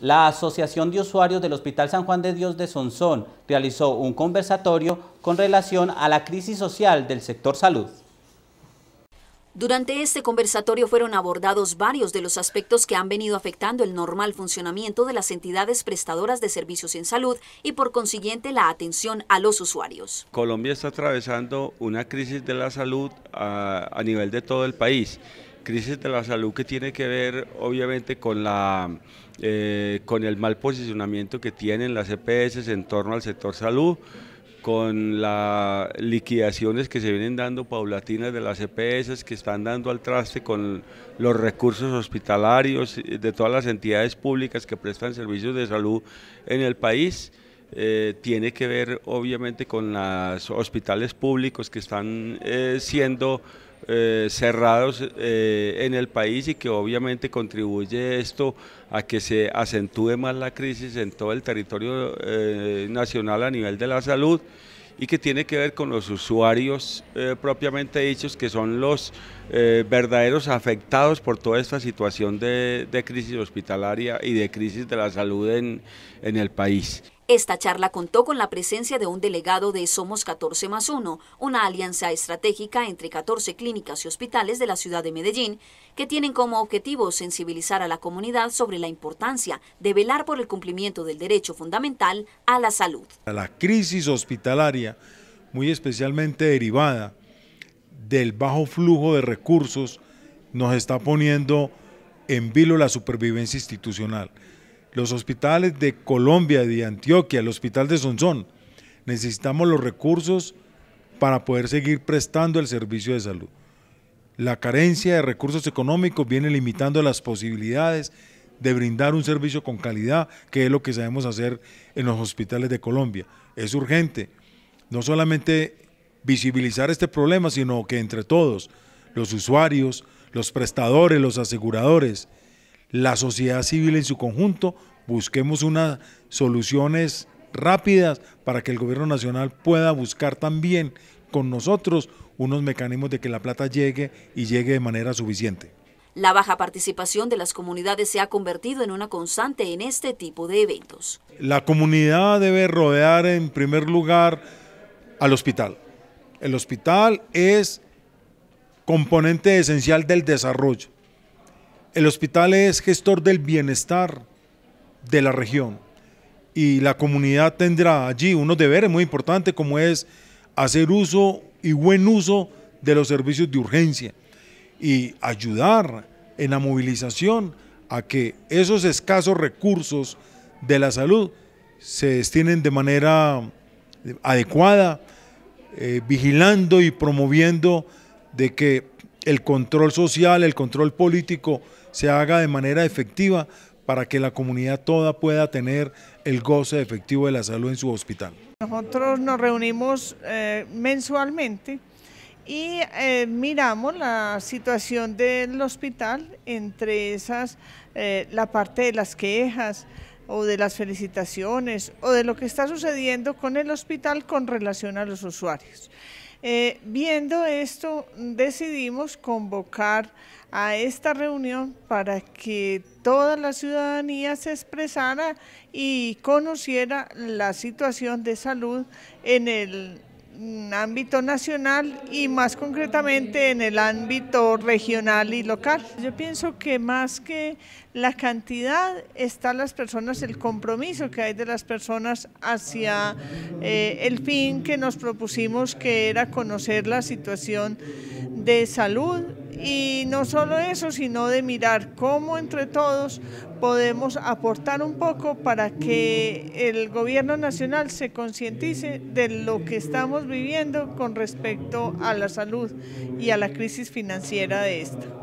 La Asociación de Usuarios del Hospital San Juan de Dios de Sonsón realizó un conversatorio con relación a la crisis social del sector salud. Durante este conversatorio fueron abordados varios de los aspectos que han venido afectando el normal funcionamiento de las entidades prestadoras de servicios en salud y por consiguiente la atención a los usuarios. Colombia está atravesando una crisis de la salud a, a nivel de todo el país crisis de la salud que tiene que ver obviamente con, la, eh, con el mal posicionamiento que tienen las EPS en torno al sector salud, con las liquidaciones que se vienen dando paulatinas de las EPS que están dando al traste con los recursos hospitalarios de todas las entidades públicas que prestan servicios de salud en el país. Eh, tiene que ver obviamente con los hospitales públicos que están eh, siendo eh, cerrados en el país y que obviamente contribuye esto a que se acentúe más la crisis en todo el territorio nacional a nivel de la salud y que tiene que ver con los usuarios propiamente dichos, que son los verdaderos afectados por toda esta situación de, crisis hospitalaria y de crisis de la salud en el país. Esta charla contó con la presencia de un delegado de Somos 14 más 1, una alianza estratégica entre 14 clínicas y hospitales de la ciudad de Medellín, que tienen como objetivo sensibilizar a la comunidad sobre la importancia de velar por el cumplimiento del derecho fundamental a la salud. La crisis hospitalaria, muy especialmente derivada del bajo flujo de recursos, nos está poniendo en vilo la supervivencia institucional los hospitales de Colombia, de Antioquia, el hospital de Sonsón. Necesitamos los recursos para poder seguir prestando el servicio de salud. La carencia de recursos económicos viene limitando las posibilidades de brindar un servicio con calidad, que es lo que sabemos hacer en los hospitales de Colombia. Es urgente no solamente visibilizar este problema, sino que entre todos, los usuarios, los prestadores, los aseguradores, la sociedad civil en su conjunto, busquemos unas soluciones rápidas para que el gobierno nacional pueda buscar también con nosotros unos mecanismos de que la plata llegue y llegue de manera suficiente. La baja participación de las comunidades se ha convertido en una constante en este tipo de eventos. La comunidad debe rodear en primer lugar al hospital. El hospital es componente esencial del desarrollo. El hospital es gestor del bienestar de la región y la comunidad tendrá allí unos deberes muy importantes como es hacer uso y buen uso de los servicios de urgencia y ayudar en la movilización a que esos escasos recursos de la salud se destinen de manera adecuada, eh, vigilando y promoviendo de que el control social, el control político se haga de manera efectiva para que la comunidad toda pueda tener el goce efectivo de la salud en su hospital. Nosotros nos reunimos eh, mensualmente y eh, miramos la situación del hospital, entre esas eh, la parte de las quejas o de las felicitaciones o de lo que está sucediendo con el hospital con relación a los usuarios. Eh, viendo esto, decidimos convocar a esta reunión para que toda la ciudadanía se expresara y conociera la situación de salud en el ámbito nacional y más concretamente en el ámbito regional y local. Yo pienso que más que la cantidad está las personas, el compromiso que hay de las personas hacia eh, el fin que nos propusimos, que era conocer la situación de salud y no solo eso, sino de mirar cómo entre todos podemos aportar un poco para que el gobierno nacional se concientice de lo que estamos viviendo con respecto a la salud y a la crisis financiera de esto.